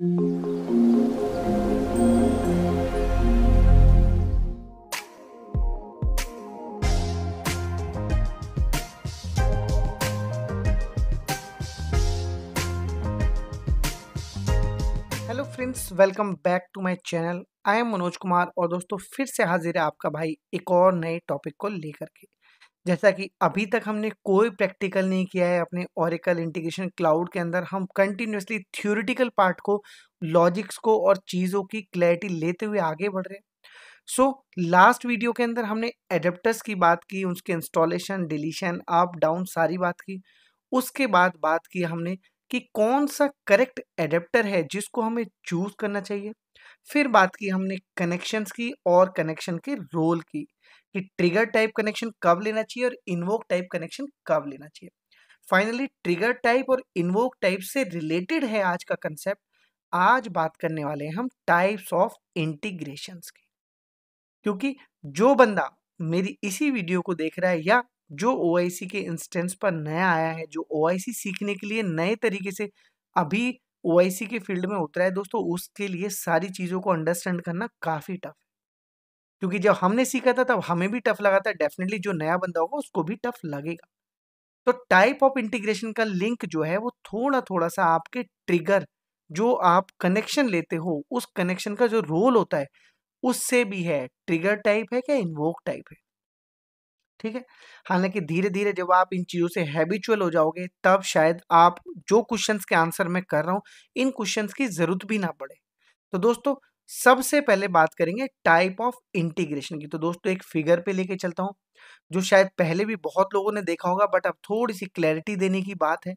hello friends welcome back to my channel I am Manoj Kumar और दोस्तों फिर से हाजिर है आपका भाई एक और नए टॉपिक को लेकर के जैसा कि अभी तक हमने कोई प्रैक्टिकल नहीं किया है अपने ओरिकल इंटीग्रेशन क्लाउड के अंदर हम कंटिन्यूसली थ्योरिटिकल पार्ट को लॉजिक्स को और चीज़ों की क्लैरिटी लेते हुए आगे बढ़ रहे हैं सो लास्ट वीडियो के अंदर हमने एडेप्टर्स की बात की उसके इंस्टॉलेशन डिलीशन अप डाउन सारी बात की उसके बाद बात की हमने कि कौन सा करेक्ट एडेप्टर है जिसको हमें चूज़ करना चाहिए फिर बात की हमने कनेक्शंस की और कनेक्शन के रोल की कि ट्रिगर टाइप कनेक्शन कब लेना चाहिए और इन्वोक टाइप कनेक्शन कब लेना चाहिए फाइनली ट्रिगर टाइप और इन्वोक टाइप से रिलेटेड है आज का कंसेप्ट आज बात करने वाले हैं हम टाइप्स ऑफ इंटीग्रेशन की क्योंकि जो बंदा मेरी इसी वीडियो को देख रहा है या जो ओ के इंस्टेंस पर नया आया है जो ओ सीखने के लिए नए तरीके से अभी ओ के फील्ड में उतरा है दोस्तों उसके लिए सारी चीज़ों को अंडरस्टैंड करना काफ़ी टफ है क्योंकि जब हमने सीखा था तब हमें भी टफ लगा था डेफिनेटली जो नया बंदा होगा उसको भी टफ लगेगा तो टाइप ऑफ इंटीग्रेशन का लिंक जो है वो थोड़ा थोड़ा सा आपके ट्रिगर जो आप कनेक्शन लेते हो उस कनेक्शन का जो रोल होता है उससे भी है ट्रिगर टाइप है क्या इन्वोक टाइप है ठीक है हालांकि धीरे धीरे जब आप इन चीज़ों से हैबिचुअल हो जाओगे तब शायद आप जो क्वेश्चंस के आंसर मैं कर रहा हूं इन क्वेश्चंस की ज़रूरत भी ना पड़े तो दोस्तों सबसे पहले बात करेंगे टाइप ऑफ इंटीग्रेशन की तो दोस्तों एक फिगर पे लेके चलता हूँ जो शायद पहले भी बहुत लोगों ने देखा होगा बट अब थोड़ी सी क्लैरिटी देने की बात है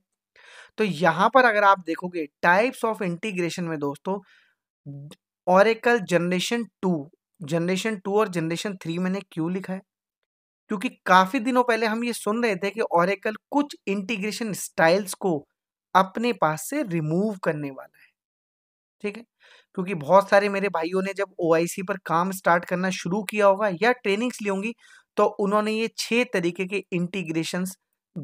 तो यहाँ पर अगर आप देखोगे टाइप्स ऑफ इंटीग्रेशन में दोस्तों Oracle generation two generation two और जनरेशन थ्री मैंने क्यों लिखा है क्योंकि काफ़ी दिनों पहले हम ये सुन रहे थे कि ऑरेकल कुछ इंटीग्रेशन स्टाइल्स को अपने पास से रिमूव करने वाला है ठीक है क्योंकि बहुत सारे मेरे भाइयों ने जब ओ पर काम स्टार्ट करना शुरू किया होगा या ट्रेनिंग्स ली होंगी तो उन्होंने ये छः तरीके के इंटीग्रेशन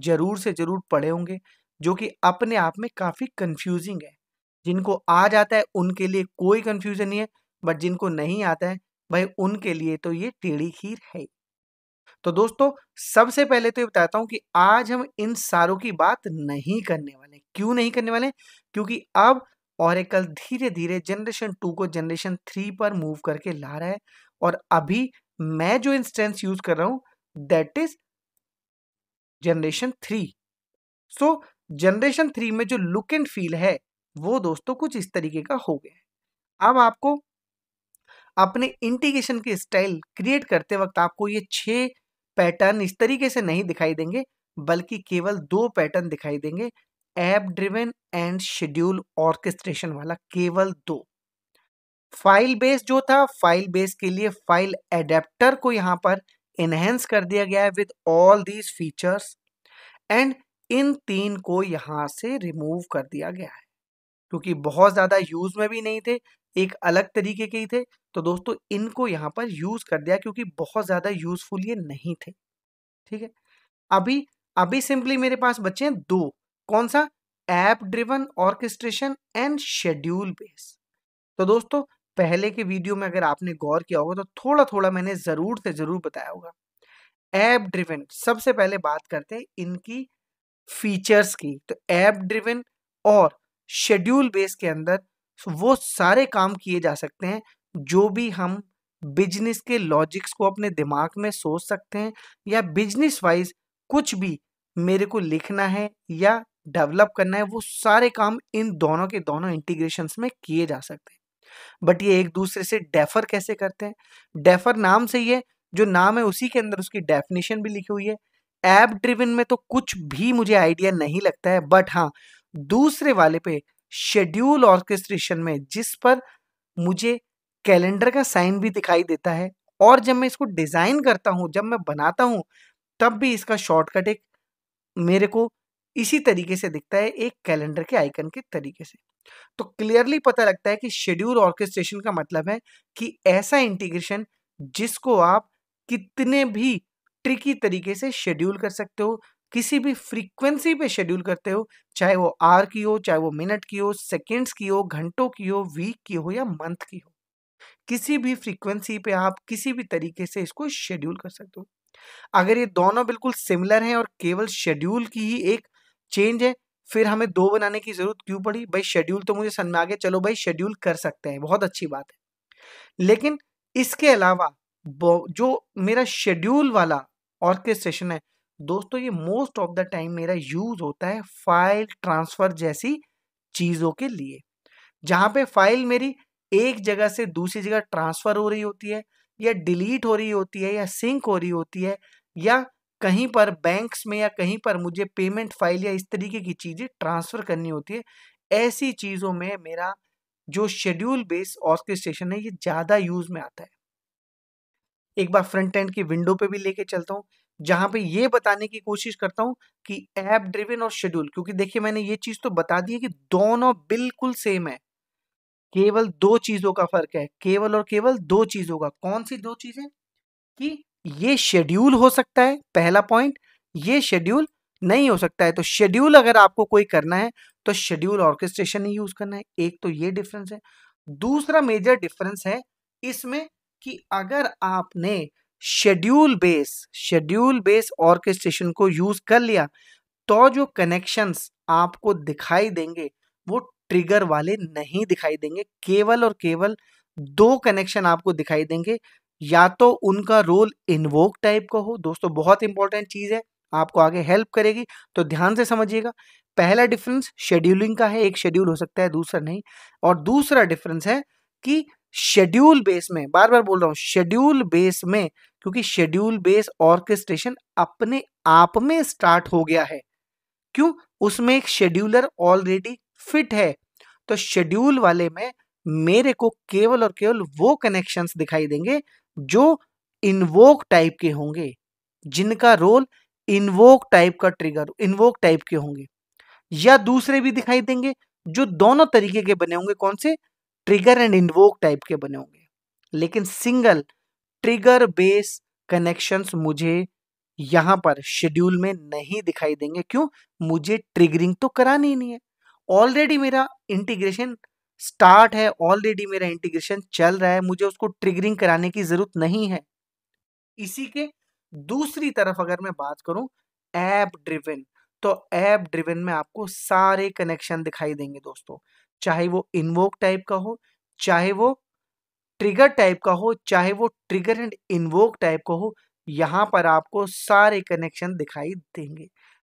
ज़रूर से ज़रूर पढ़े होंगे जो कि अपने आप में काफ़ी कन्फ्यूजिंग है जिनको आ जाता है उनके लिए कोई कन्फ्यूज़न नहीं है बट जिनको नहीं आता है भाई उनके लिए तो ये टेढ़ी खीर है तो दोस्तों सबसे पहले तो ये बताता हूं कि आज हम इन सारों की बात नहीं करने वाले क्यों नहीं करने वाले क्योंकि अब कल धीरे धीरे जनरेशन टू को जनरेशन थ्री पर मूव करके ला रहा है और अभी मैं जो इंस्टेंस यूज कर रहा हूं that is generation three so generation three में जो लुक एंड फील है वो दोस्तों कुछ इस तरीके का हो गया अब आपको अपने इंटीग्रेशन के स्टाइल क्रिएट करते वक्त आपको ये छह पैटर्न इस तरीके से नहीं दिखाई देंगे बल्कि केवल दो पैटर्न दिखाई देंगे app driven and schedule orchestration वाला केवल दो फाइल बेस जो था फाइल बेस के लिए फाइल एडेप्टर को यहां पर एनहेंस कर दिया गया है with all these features and इन तीन को यहां से रिमूव कर दिया गया है क्योंकि बहुत ज़्यादा यूज़ में भी नहीं थे एक अलग तरीके के ही थे तो दोस्तों इनको यहां पर यूज़ कर दिया क्योंकि बहुत ज़्यादा यूज़फुल ये नहीं थे ठीक है अभी अभी सिंपली मेरे पास बचे हैं दो कौन सा app driven orchestration and schedule base तो दोस्तों पहले के वीडियो में अगर आपने गौर किया होगा तो थोड़ा थोड़ा मैंने ज़रूर से ज़रूर बताया होगा ऐप ड्रिवन सबसे पहले बात करते हैं इनकी फीचर्स की तो ऐप ड्रिवन और शेड्यूल बेस के अंदर वो सारे काम किए जा सकते हैं जो भी हम बिजनेस के लॉजिक्स को अपने दिमाग में सोच सकते हैं या बिजनेस वाइज कुछ भी मेरे को लिखना है या डेवलप करना है वो सारे काम इन दोनों के दोनों इंटीग्रेशन में किए जा सकते हैं बट ये एक दूसरे से डेफर कैसे करते हैं डेफर नाम से ये जो नाम है उसी के अंदर उसकी डेफिनेशन भी लिखी हुई है एप ड्रिविन में तो कुछ भी मुझे आइडिया नहीं लगता है बट हाँ दूसरे वाले पे शेड्यूल ऑर्केस्ट्रेशन में जिस पर मुझे कैलेंडर का साइन भी दिखाई देता है और जब मैं इसको डिज़ाइन करता हूँ जब मैं बनाता हूँ तब भी इसका शॉर्टकट एक मेरे को इसी तरीके से दिखता है एक कैलेंडर के आइकन के तरीके से तो क्लियरली पता लगता है कि शेड्यूल ऑर्केस्ट्रेशन का मतलब है कि ऐसा इंटीग्रेशन जिसको आप कितने भी ट्रिकी तरीके से शेड्यूल कर सकते हो किसी भी फ्रीक्वेंसी पे शेड्यूल करते हो चाहे वो आर की हो चाहे वो मिनट की हो सेकेंड्स की हो घंटों की हो वीक की हो या मंथ की हो किसी भी फ्रीक्वेंसी पे आप किसी भी तरीके से इसको शेड्यूल कर सकते हो अगर ये दोनों बिल्कुल सिमिलर हैं और केवल शेड्यूल की ही एक चेंज है फिर हमें दो बनाने की जरूरत क्यों पड़ी भाई शेड्यूल तो मुझे समझ में आ गया चलो भाई शेड्यूल कर सकते हैं बहुत अच्छी बात है लेकिन इसके अलावा जो मेरा शेड्यूल वाला ऑर्केस्ट्रेशन है दोस्तों ये मोस्ट ऑफ द टाइम मेरा यूज होता है फाइल ट्रांसफर जैसी चीज़ों के लिए जहां पे फाइल मेरी एक जगह से दूसरी जगह ट्रांसफ़र हो रही होती है या डिलीट हो रही होती है या सिंक हो रही होती है या कहीं पर बैंक्स में या कहीं पर मुझे पेमेंट फाइल या इस तरीके की चीज़ें ट्रांसफ़र करनी होती है ऐसी चीज़ों में मेरा जो शेड्यूल बेस ऑर्केस्ट्रेशन है ये ज़्यादा यूज़ में आता है एक बार फ्रंट एंड की विंडो पे भी लेके चलता हूँ जहाँ पे ये बताने की कोशिश करता हूँ कि ऐप ड्रिवन और शेड्यूल क्योंकि देखिए मैंने ये चीज़ तो बता दी है कि दोनों बिल्कुल सेम है केवल दो चीज़ों का फर्क है केवल और केवल दो चीज़ों का कौन सी दो चीज़ें कि ये शेड्यूल हो सकता है पहला पॉइंट ये शेड्यूल नहीं हो सकता है तो शेड्यूल अगर आपको कोई करना है तो शेड्यूल ऑर्केस्ट्रेशन ही यूज़ करना है एक तो ये डिफरेंस है दूसरा मेजर डिफरेंस है इसमें कि अगर आपने schedule base schedule base orchestration को यूज़ कर लिया तो जो कनेक्शंस आपको दिखाई देंगे वो ट्रिगर वाले नहीं दिखाई देंगे केवल और केवल दो कनेक्शन आपको दिखाई देंगे या तो उनका रोल इन्वोक टाइप का हो दोस्तों बहुत इंपॉर्टेंट चीज़ है आपको आगे हेल्प करेगी तो ध्यान से समझिएगा पहला डिफरेंस शेड्यूलिंग का है एक शेड्यूल हो सकता है दूसरा नहीं और दूसरा डिफरेंस है कि शेड्यूल बेस में बार बार बोल रहा हूं शेड्यूल बेस में क्योंकि शेड्यूल बेस ऑर्केस्ट्रेशन अपने आप में स्टार्ट हो गया है क्यों उसमें एक शेड्यूलर ऑलरेडी फिट है तो शेड्यूल वाले में मेरे को केवल और केवल वो कनेक्शंस दिखाई देंगे जो इनवोक टाइप के होंगे जिनका रोल इनवोक टाइप का ट्रिगर इनवोक टाइप के होंगे या दूसरे भी दिखाई देंगे जो दोनों तरीके के बने होंगे कौन से ट्रिगर एंड इनवोक टाइप के बने होंगे लेकिन सिंगल ट्रिगर बेस कनेक्शंस मुझे यहां पर शेड्यूल में नहीं दिखाई देंगे क्यों मुझे ट्रिगरिंग तो करानी ही नहीं है ऑलरेडी मेरा इंटीग्रेशन स्टार्ट है ऑलरेडी मेरा इंटीग्रेशन चल रहा है मुझे उसको ट्रिगरिंग कराने की जरूरत नहीं है इसी के दूसरी तरफ अगर मैं बात करूं ऐप ड्रिवन तो ऐप ड्रिवन में आपको सारे कनेक्शन दिखाई देंगे दोस्तों चाहे वो इनवोक टाइप का हो चाहे वो ट्रिगर टाइप का हो चाहे वो ट्रिगर एंड इनवोक टाइप का हो यहाँ पर आपको सारे कनेक्शन दिखाई देंगे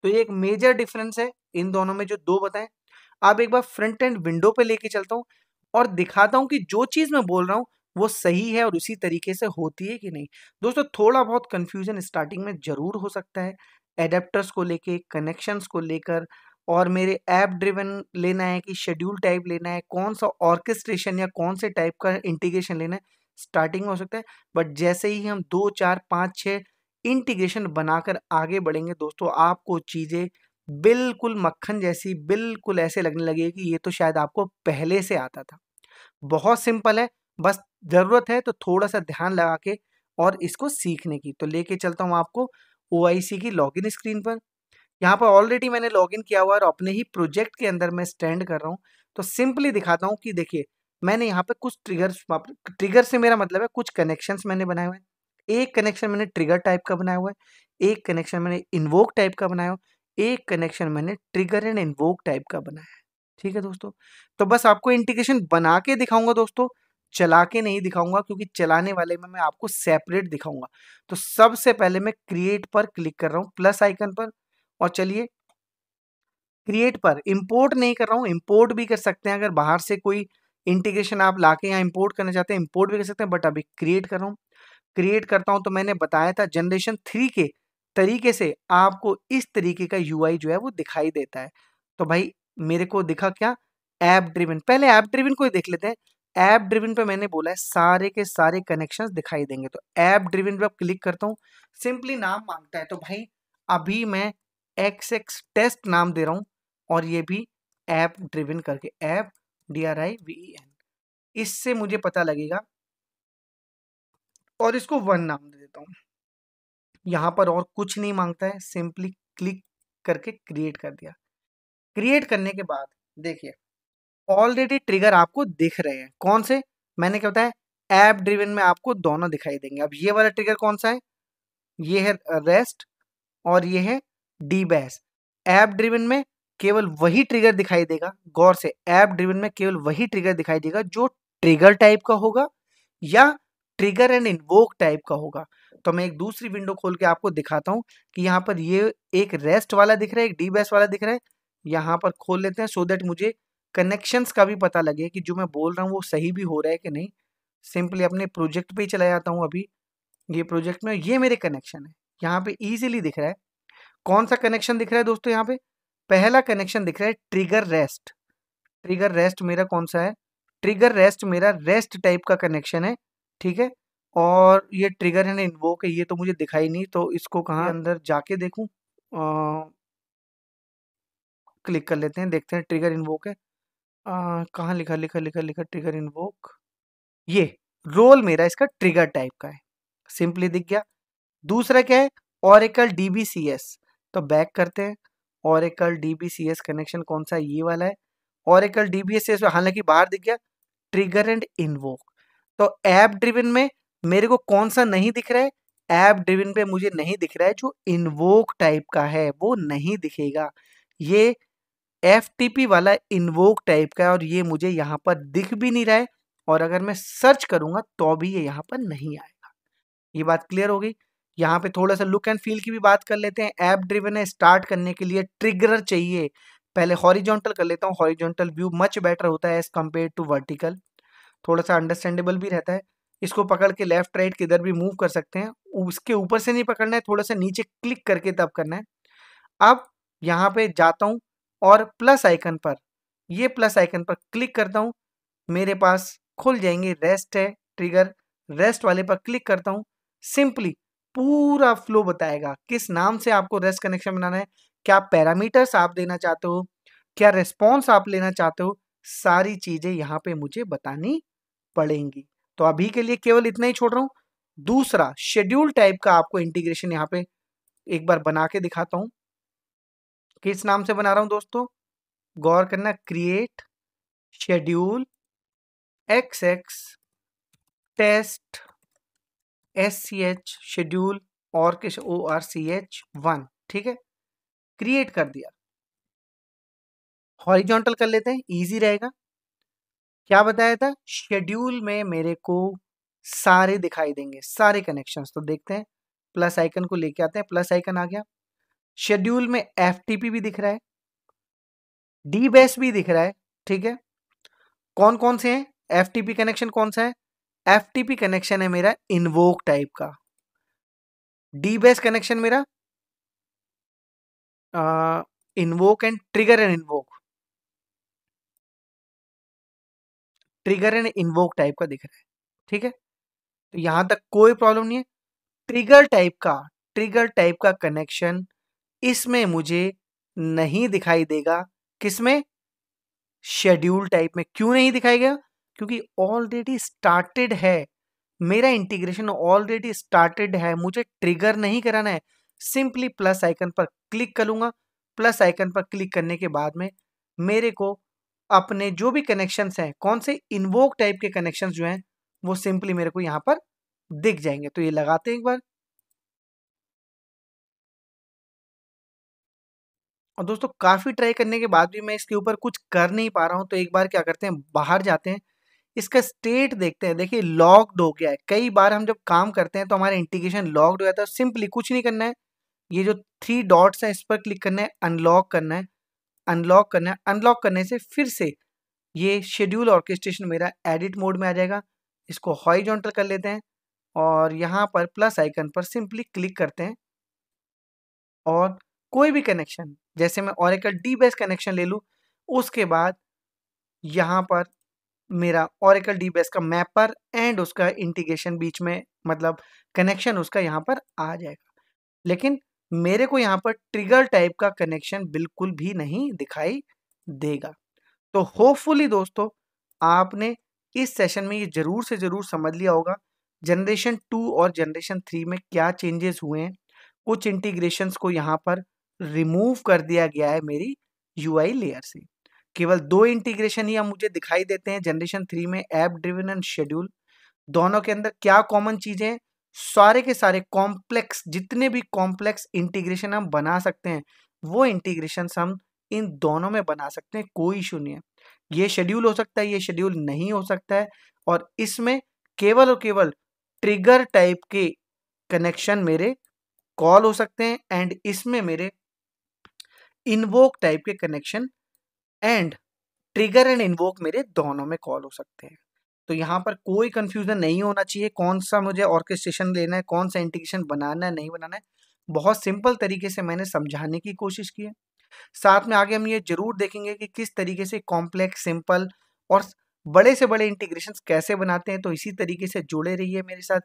तो ये एक मेजर डिफरेंस है इन दोनों में जो दो बताएं आप एक बार फ्रंट एंड विंडो पे लेके चलता हूँ और दिखाता हूँ कि जो चीज़ मैं बोल रहा हूँ वो सही है और उसी तरीके से होती है कि नहीं दोस्तों थोड़ा बहुत कन्फ्यूजन स्टार्टिंग में ज़रूर हो सकता है एडेप्टर्स को लेके कनेक्शंस को लेकर और मेरे ऐप ड्रिवन लेना है कि शेड्यूल टाइप लेना है कौन सा ऑर्केस्ट्रेशन या कौन से टाइप का इंटीग्रेशन लेना है स्टार्टिंग में हो सकता है बट जैसे ही हम दो चार पाँच छः इंटीग्रेशन बनाकर आगे बढ़ेंगे दोस्तों आपको चीज़ें बिल्कुल मक्खन जैसी बिल्कुल ऐसे लगने लगे कि ये तो शायद आपको पहले से आता था बहुत सिंपल है बस ज़रूरत है तो थोड़ा सा ध्यान लगा के और इसको सीखने की तो लेके चलता हूँ आपको ओ की लॉगिन स्क्रीन पर यहाँ पर ऑलरेडी मैंने लॉगिन किया हुआ है और अपने ही प्रोजेक्ट के अंदर मैं स्टैंड कर रहा हूँ तो सिंपली दिखाता हूँ कि देखिए मैंने यहाँ पे कुछ ट्रिगर्स ट्रिगर से मेरा मतलब है कुछ कनेक्शंस मैंने बनाए हुए हैं एक कनेक्शन मैंने ट्रिगर टाइप का बनाया हुआ है एक कनेक्शन मैंने इन्वोक टाइप का बनाया हुआ एक कनेक्शन मैंने ट्रिगर एंड इन्वोक टाइप का बनाया है ठीक है दोस्तों तो बस आपको इंटीग्रेशन बना के दिखाऊंगा दोस्तों चला के नहीं दिखाऊंगा क्योंकि चलाने वाले में मैं आपको सेपरेट दिखाऊंगा तो सबसे पहले मैं क्रिएट पर क्लिक कर रहा हूँ प्लस आइकन पर और चलिए क्रिएट पर इंपोर्ट नहीं कर रहा हूँ इंपोर्ट भी कर सकते हैं अगर बाहर से कोई इंटीग्रेशन आप ला के यहाँ इम्पोर्ट करना चाहते हैं इम्पोर्ट भी कर सकते हैं बट अभी क्रिएट कर रहा हूँ क्रिएट करता हूँ तो मैंने बताया था जनरेशन थ्री के तरीके से आपको इस तरीके का यू जो है वो दिखाई देता है तो भाई मेरे को दिखा क्या ऐप ड्रिविन पहले ऐप ड्रिविन को ही देख लेते हैं ऐप ड्रिविन पे मैंने बोला है सारे के सारे कनेक्शंस दिखाई देंगे तो ऐप ड्रिविन पे क्लिक करता हूँ सिंपली नाम मांगता है तो भाई अभी मैं एक्स एक्स टेस्ट नाम दे रहा हूँ और ये भी ऐप ड्रिविन करके app D R I V E N इससे मुझे पता लगेगा और इसको वन नाम दे देता हूँ यहाँ पर और कुछ नहीं मांगता है सिंपली क्लिक करके क्रिएट कर दिया क्रिएट करने के बाद देखिए ऑलरेडी ट्रिगर आपको दिख रहे हैं कौन से मैंने क्या बताया ऐप ड्रिवन में आपको दोनों दिखाई देंगे अब ये वाला ट्रिगर कौन सा है ये है रेस्ट और ये है डी बैस ऐप ड्रिवन में केवल वही ट्रिगर दिखाई देगा गौर से ऐप ड्रिवन में केवल वही ट्रिगर दिखाई देगा जो ट्रिगर टाइप का होगा या ट्रिगर एंड इन्वोक टाइप का होगा तो मैं एक दूसरी विंडो खोल के आपको दिखाता हूँ कि यहाँ पर ये एक रेस्ट वाला दिख रहा है एक डी बेस वाला दिख रहा है यहाँ पर खोल लेते हैं सो देट मुझे कनेक्शंस का भी पता लगे कि जो मैं बोल रहा हूँ वो सही भी हो रहा है कि नहीं सिंपली अपने प्रोजेक्ट पे ही चला जाता हूँ अभी ये प्रोजेक्ट में ये मेरे कनेक्शन है यहाँ पे इजीली दिख रहा है कौन सा कनेक्शन दिख रहा है दोस्तों यहाँ पे पहला कनेक्शन दिख रहा है ट्रिगर रेस्ट ट्रिगर रेस्ट मेरा कौन सा है ट्रिगर रेस्ट मेरा रेस्ट टाइप का कनेक्शन है ठीक है और ये ट्रिगर है ना इन्वोक है ये तो मुझे दिखाई नहीं तो इसको कहाँ अंदर जाके देखूँ क्लिक कर लेते हैं देखते हैं ट्रिगर इन्वोक है कहाँ लिखा लिखा लिखा लिखा ट्रिगर इन्वोक ये रोल मेरा इसका ट्रिगर टाइप का है सिंपली दिख गया दूसरा क्या है औरकल डीबीसीएस तो बैक करते हैं औरकल डीबीसीएस कनेक्शन कौन सा ये वाला है औरकल डीबीसीएस हालांकि बाहर दिख गया ट्रिगर एंड इन्वोक तो ऐप ड्रिवन में मेरे को कौन सा नहीं दिख रहा है ऐप ड्रिविन पे मुझे नहीं दिख रहा है जो इन्वोक टाइप का है वो नहीं दिखेगा ये एफ वाला इन्वोक टाइप का है और ये मुझे यहाँ पर दिख भी नहीं रहा है और अगर मैं सर्च करूंगा तो भी ये यहाँ पर नहीं आएगा ये बात क्लियर हो गई यहाँ पे थोड़ा सा लुक एंड फील की भी बात कर लेते हैं ऐप ड्रिवन है स्टार्ट करने के लिए ट्रिगर चाहिए पहले हॉरिजॉन्टल कर लेता हूँ हॉरिजॉन्टल व्यू मच बेटर होता है एज कम्पेयर टू वर्टिकल थोड़ा सा अंडरस्टैंडेबल भी रहता है इसको पकड़ के लेफ्ट राइट किधर भी मूव कर सकते हैं उसके ऊपर से नहीं पकड़ना है थोड़ा सा नीचे क्लिक करके तब करना है अब यहाँ पे जाता हूँ और प्लस आइकन पर ये प्लस आइकन पर क्लिक करता हूँ मेरे पास खुल जाएंगे रेस्ट है ट्रिगर रेस्ट वाले पर क्लिक करता हूँ सिंपली पूरा फ्लो बताएगा किस नाम से आपको रेस्ट कनेक्शन बनाना है क्या पैरामीटर्स आप देना चाहते हो क्या रेस्पॉन्स आप लेना चाहते हो सारी चीज़ें यहाँ पे मुझे बतानी पड़ेंगी तो अभी के लिए केवल इतना ही छोड़ रहा हूं दूसरा शेड्यूल टाइप का आपको इंटीग्रेशन यहां पे एक बार बना के दिखाता हूं किस नाम से बना रहा हूं दोस्तों गौर करना create schedule X X test S C H schedule और किस O R C H one ठीक है क्रिएट कर दिया हॉरिजॉन्टल कर लेते हैं इजी रहेगा क्या बताया था शेड्यूल में मेरे को सारे दिखाई देंगे सारे कनेक्शन तो देखते हैं प्लस आइकन को लेके आते हैं प्लस आइकन आ गया शेड्यूल में एफ भी दिख रहा है डी बेस भी दिख रहा है ठीक है कौन कौन से हैं एफ कनेक्शन कौन सा है एफ कनेक्शन है मेरा इनवोक टाइप का डी बेस कनेक्शन मेरा invoke and trigger and invoke trigger and invoke type का दिख रहा है ठीक है तो यहां तक कोई प्रॉब्लम नहीं है ट्रिगर टाइप का ट्रिगर टाइप का कनेक्शन इसमें मुझे नहीं दिखाई देगा किसमें शेड्यूल टाइप में क्यों नहीं दिखाई गया क्योंकि ऑलरेडी स्टार्टेड है मेरा इंटीग्रेशन ऑलरेडी स्टार्टेड है मुझे ट्रिगर नहीं कराना है सिंपली प्लस आइकन पर क्लिक करूंगा प्लस आइकन पर क्लिक करने के बाद में मेरे को अपने जो भी कनेक्शन हैं कौन से इन्वोक टाइप के कनेक्शन जो हैं वो सिंपली मेरे को यहाँ पर दिख जाएंगे तो ये लगाते हैं एक बार और दोस्तों काफ़ी ट्राई करने के बाद भी मैं इसके ऊपर कुछ कर नहीं पा रहा हूँ तो एक बार क्या करते हैं बाहर जाते हैं इसका स्टेट देखते हैं देखिए लॉक्ड हो गया है कई बार हम जब काम करते हैं तो हमारा इंटीग्रेशन लॉक्ड हो जाता है सिंपली कुछ नहीं करना है ये जो थ्री डॉट्स हैं इस पर क्लिक करना है अनलॉक करना है अनलॉक करना अनलॉक करने से फिर से ये शेड्यूल ऑर्केस्ट्रेशन मेरा एडिट मोड में आ जाएगा इसको हॉरिजॉन्टल कर लेते हैं और यहाँ पर प्लस आइकन पर सिंपली क्लिक करते हैं और कोई भी कनेक्शन जैसे मैं ऑरेकल डी बेस कनेक्शन ले लूँ उसके बाद यहाँ पर मेरा ऑरेकल डी बेस का मैपर एंड उसका इंटीग्रेशन बीच में मतलब कनेक्शन उसका यहाँ पर आ जाएगा लेकिन मेरे को यहाँ पर ट्रिगर टाइप का कनेक्शन बिल्कुल भी नहीं दिखाई देगा तो होपफुली दोस्तों आपने इस सेशन में ये ज़रूर से ज़रूर समझ लिया होगा जनरेशन टू और जनरेशन थ्री में क्या चेंजेस हुए हैं कुछ इंटीग्रेशन को यहाँ पर रिमूव कर दिया गया है मेरी यू लेयर से केवल दो इंटीग्रेशन ही हम मुझे दिखाई देते हैं जनरेशन थ्री में एप ड्रिवन एंड शेड्यूल दोनों के अंदर क्या कॉमन चीज़ें सारे के सारे कॉम्प्लेक्स जितने भी कॉम्प्लेक्स इंटीग्रेशन हम बना सकते हैं वो इंटीग्रेशन हम इन दोनों में बना सकते हैं कोई इशू नहीं है ये शेड्यूल हो सकता है ये शेड्यूल नहीं हो सकता है और इसमें केवल और केवल ट्रिगर टाइप के कनेक्शन मेरे कॉल हो सकते हैं एंड इसमें मेरे इन्वोक टाइप के connection and trigger and invoke मेरे दोनों में कॉल हो सकते हैं तो यहाँ पर कोई कन्फ्यूज़न नहीं होना चाहिए कौन सा मुझे ऑर्केस्ट्रेशन लेना है कौन सा इंटीग्रेशन बनाना है नहीं बनाना है बहुत सिंपल तरीके से मैंने समझाने की कोशिश की है साथ में आगे हम ये जरूर देखेंगे कि किस तरीके से कॉम्प्लेक्स सिंपल और बड़े से बड़े इंटीग्रेशन कैसे बनाते हैं तो इसी तरीके से जुड़े रहिए मेरे साथ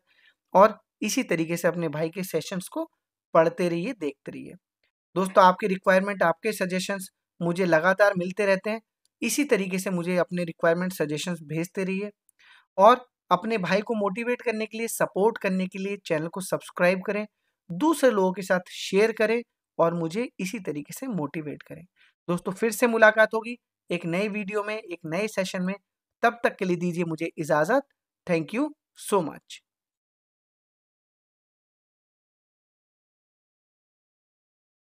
और इसी तरीके से अपने भाई के सेशंस को पढ़ते रहिए देखते रहिए दोस्तों आपके रिक्वायरमेंट आपके सजेशंस मुझे लगातार मिलते रहते हैं इसी तरीके से मुझे अपने रिक्वायरमेंट सजेशंस भेजते रहिए और अपने भाई को मोटिवेट करने के लिए सपोर्ट करने के लिए चैनल को सब्सक्राइब करें दूसरे लोगों के साथ शेयर करें और मुझे इसी तरीके से मोटिवेट करें दोस्तों फिर से मुलाकात होगी एक नए वीडियो में एक नए सेशन में तब तक के लिए दीजिए मुझे इजाज़त थैंक यू सो मच